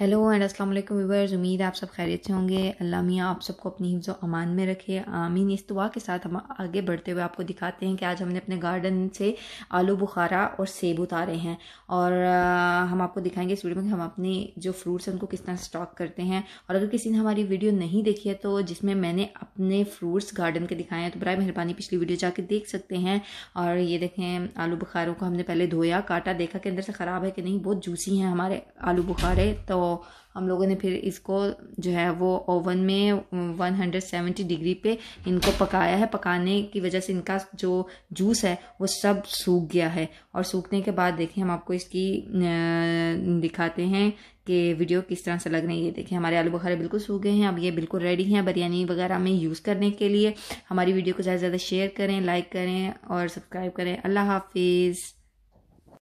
hello and अस्सलाम वालेकुम viewers उम्मीद आप सब खैरियत से होंगे अल्लाह मियाँ आप सबको अपनी हिफ्ज़ अमान में रखे आमीन इस दुआ के साथ हम आगे बढ़ते हुए आपको दिखाते हैं कि आज हमने अपने गार्डन से आलू बुखारा और सेब उतारे हैं और हम आपको दिखाएंगे इस वीडियो में हम अपने जो फ्रूट्स हैं उनको किस तरह स्टॉक करते हैं और अगर किसी ने हमारी वीडियो नहीं देखी है तो जिसमें मैंने अपने फ्रूट्स गार्डन के दिखाए हैं तो बर मेहरबानी पिछली वीडियो जाके देख सकते हैं और ये देखें आलू बुखारों को हमने पहले धोया काटा देखा कि अंदर से ख़राब है कि नहीं बहुत जूसी हैं हमारे आलू बुखारे तो हम लोगों ने फिर इसको जो है वो ओवन में 170 डिग्री पे इनको पकाया है पकाने की वजह से इनका जो जूस है वो सब सूख गया है और सूखने के बाद देखें हम आपको इसकी दिखाते हैं कि वीडियो किस तरह से लग रही है ये देखें हमारे आलू बखारे बिल्कुल सूख गए हैं अब ये बिल्कुल रेडी हैं बिरयानी वगैरह में यूज़ करने के लिए हमारी वीडियो को ज़्यादा से ज़्यादा शेयर करें लाइक करें और सब्सक्राइब करें अल्लाह हाफिज़